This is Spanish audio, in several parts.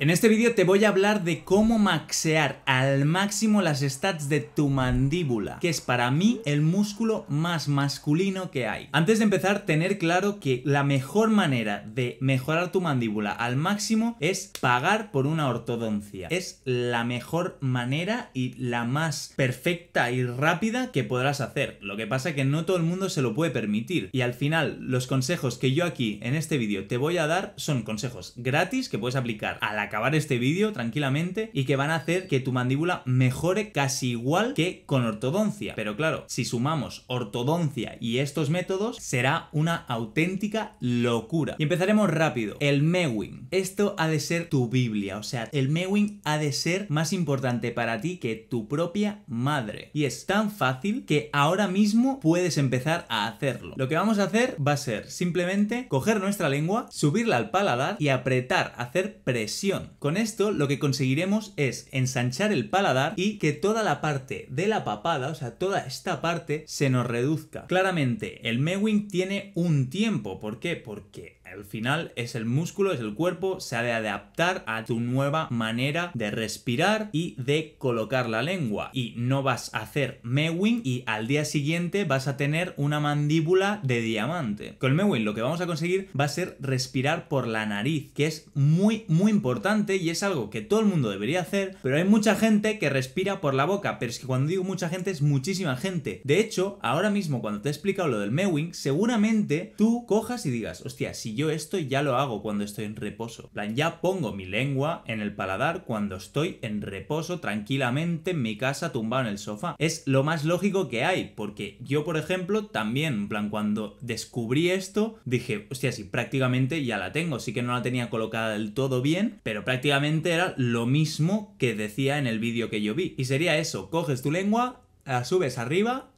En este vídeo te voy a hablar de cómo maxear al máximo las stats de tu mandíbula, que es para mí el músculo más masculino que hay. Antes de empezar, tener claro que la mejor manera de mejorar tu mandíbula al máximo es pagar por una ortodoncia. Es la mejor manera y la más perfecta y rápida que podrás hacer. Lo que pasa es que no todo el mundo se lo puede permitir. Y al final, los consejos que yo aquí en este vídeo te voy a dar son consejos gratis que puedes aplicar a la acabar este vídeo tranquilamente y que van a hacer que tu mandíbula mejore casi igual que con ortodoncia. Pero claro, si sumamos ortodoncia y estos métodos, será una auténtica locura. Y empezaremos rápido. El Mewing. Esto ha de ser tu Biblia, o sea, el Mewing ha de ser más importante para ti que tu propia madre. Y es tan fácil que ahora mismo puedes empezar a hacerlo. Lo que vamos a hacer va a ser simplemente coger nuestra lengua, subirla al paladar y apretar, hacer presión con esto lo que conseguiremos es ensanchar el paladar y que toda la parte de la papada, o sea, toda esta parte, se nos reduzca. Claramente, el mewing tiene un tiempo. ¿Por qué? Porque al final es el músculo, es el cuerpo, se ha de adaptar a tu nueva manera de respirar y de colocar la lengua. Y no vas a hacer mewing y al día siguiente vas a tener una mandíbula de diamante. Con el mewing lo que vamos a conseguir va a ser respirar por la nariz, que es muy, muy importante y es algo que todo el mundo debería hacer, pero hay mucha gente que respira por la boca, pero es que cuando digo mucha gente es muchísima gente. De hecho, ahora mismo cuando te he explicado lo del mewing, seguramente tú cojas y digas, hostia, si yo esto ya lo hago cuando estoy en reposo. plan, ya pongo mi lengua en el paladar cuando estoy en reposo tranquilamente en mi casa tumbado en el sofá. Es lo más lógico que hay, porque yo, por ejemplo, también, en plan, cuando descubrí esto, dije, hostia, sí, prácticamente ya la tengo. Sí que no la tenía colocada del todo bien, pero prácticamente era lo mismo que decía en el vídeo que yo vi. Y sería eso, coges tu lengua, la subes arriba.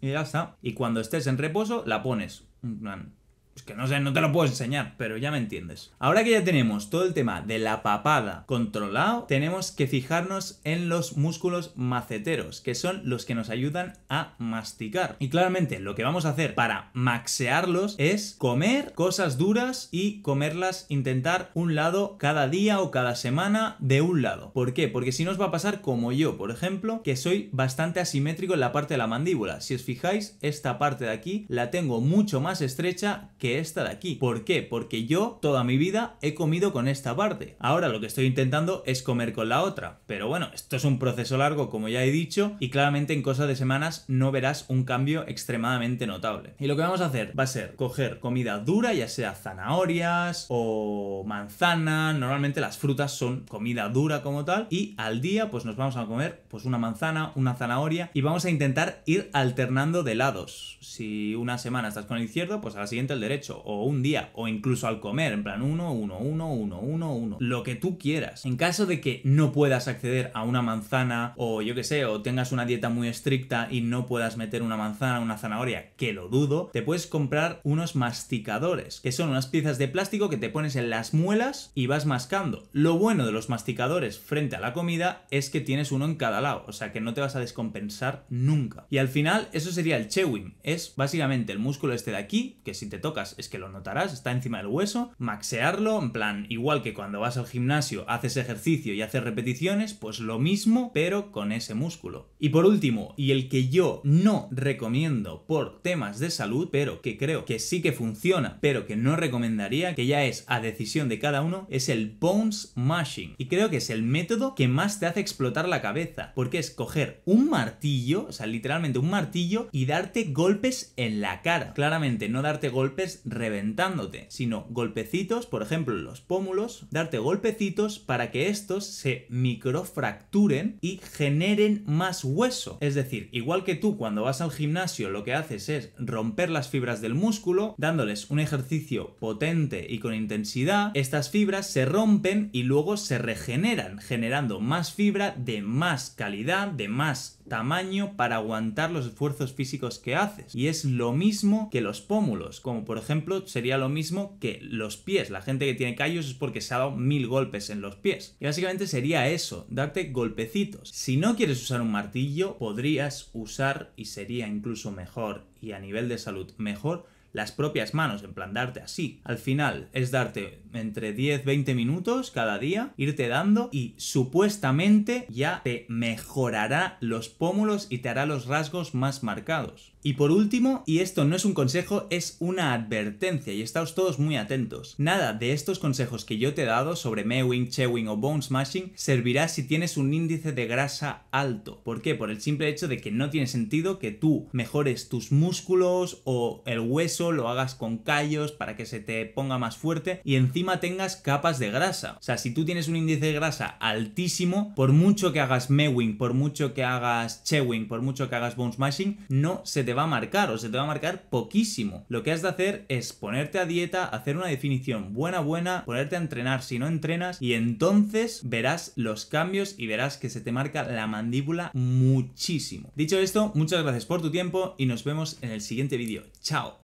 Y ya está. Y cuando estés en reposo, la pones. Pues que no sé, no te lo puedo enseñar, pero ya me entiendes. Ahora que ya tenemos todo el tema de la papada controlado, tenemos que fijarnos en los músculos maceteros, que son los que nos ayudan a masticar. Y claramente lo que vamos a hacer para maxearlos es comer cosas duras y comerlas, intentar un lado cada día o cada semana de un lado. ¿Por qué? Porque si nos va a pasar como yo, por ejemplo, que soy bastante asimétrico en la parte de la mandíbula. Si os fijáis, esta parte de aquí la tengo mucho más estrecha que que esta de aquí. ¿Por qué? Porque yo toda mi vida he comido con esta parte. Ahora lo que estoy intentando es comer con la otra. Pero bueno, esto es un proceso largo, como ya he dicho, y claramente en cosas de semanas no verás un cambio extremadamente notable. Y lo que vamos a hacer va a ser coger comida dura, ya sea zanahorias o manzana, normalmente las frutas son comida dura como tal, y al día pues nos vamos a comer pues una manzana, una zanahoria, y vamos a intentar ir alternando de lados. Si una semana estás con el izquierdo, pues a la siguiente el derecho hecho o un día, o incluso al comer, en plan 1, 1, 1, 1, 1, 1, lo que tú quieras. En caso de que no puedas acceder a una manzana, o yo que sé, o tengas una dieta muy estricta y no puedas meter una manzana, una zanahoria, que lo dudo, te puedes comprar unos masticadores, que son unas piezas de plástico que te pones en las muelas y vas mascando. Lo bueno de los masticadores frente a la comida es que tienes uno en cada lado, o sea que no te vas a descompensar nunca. Y al final, eso sería el chewing, es básicamente el músculo este de aquí, que si te toca es que lo notarás, está encima del hueso, maxearlo, en plan, igual que cuando vas al gimnasio, haces ejercicio y haces repeticiones, pues lo mismo, pero con ese músculo. Y por último, y el que yo no recomiendo por temas de salud, pero que creo que sí que funciona, pero que no recomendaría, que ya es a decisión de cada uno, es el bones mashing. Y creo que es el método que más te hace explotar la cabeza, porque es coger un martillo, o sea, literalmente un martillo, y darte golpes en la cara. Claramente, no darte golpes reventándote, sino golpecitos, por ejemplo, los pómulos, darte golpecitos para que estos se microfracturen y generen más hueso. Es decir, igual que tú cuando vas al gimnasio lo que haces es romper las fibras del músculo, dándoles un ejercicio potente y con intensidad, estas fibras se rompen y luego se regeneran, generando más fibra de más calidad, de más tamaño para aguantar los esfuerzos físicos que haces. Y es lo mismo que los pómulos, como por ejemplo sería lo mismo que los pies. La gente que tiene callos es porque se ha dado mil golpes en los pies. Y básicamente sería eso, darte golpecitos. Si no quieres usar un martillo, podrías usar, y sería incluso mejor y a nivel de salud mejor, las propias manos, en plan darte así. Al final es darte entre 10-20 minutos cada día, irte dando y supuestamente ya te mejorará los pómulos y te hará los rasgos más marcados. Y por último, y esto no es un consejo, es una advertencia y estáos todos muy atentos. Nada de estos consejos que yo te he dado sobre mewing, chewing o bone smashing servirá si tienes un índice de grasa alto. ¿Por qué? Por el simple hecho de que no tiene sentido que tú mejores tus músculos o el hueso, lo hagas con callos para que se te ponga más fuerte y encima tengas capas de grasa. O sea, si tú tienes un índice de grasa altísimo, por mucho que hagas mewing, por mucho que hagas chewing, por mucho que hagas bone smashing, no se te va a marcar o se te va a marcar poquísimo. Lo que has de hacer es ponerte a dieta, hacer una definición buena, buena, ponerte a entrenar si no entrenas y entonces verás los cambios y verás que se te marca la mandíbula muchísimo. Dicho esto, muchas gracias por tu tiempo y nos vemos en el siguiente vídeo. ¡Chao!